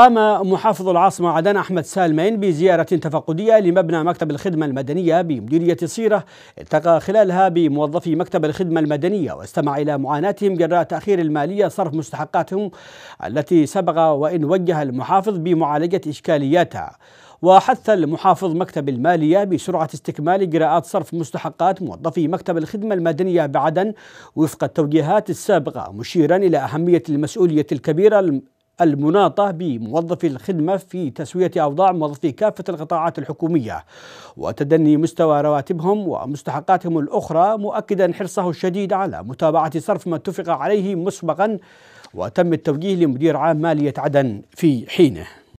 قام محافظ العاصمة عدن أحمد سالمين بزيارة تفقدية لمبنى مكتب الخدمة المدنية بمديرية صيرة التقى خلالها بموظفي مكتب الخدمة المدنية واستمع إلى معاناتهم جراء تأخير المالية صرف مستحقاتهم التي سبق وإن وجه المحافظ بمعالجة إشكالياتها وحث المحافظ مكتب المالية بسرعة استكمال إجراءات صرف مستحقات موظفي مكتب الخدمة المدنية بعدن وفق التوجيهات السابقة مشيرا إلى أهمية المسؤولية الكبيرة المناطة بموظفي الخدمة في تسوية أوضاع موظفي كافة القطاعات الحكومية وتدني مستوى رواتبهم ومستحقاتهم الأخرى مؤكدا حرصه الشديد على متابعة صرف ما اتفق عليه مسبقا وتم التوجيه لمدير عام مالية عدن في حينه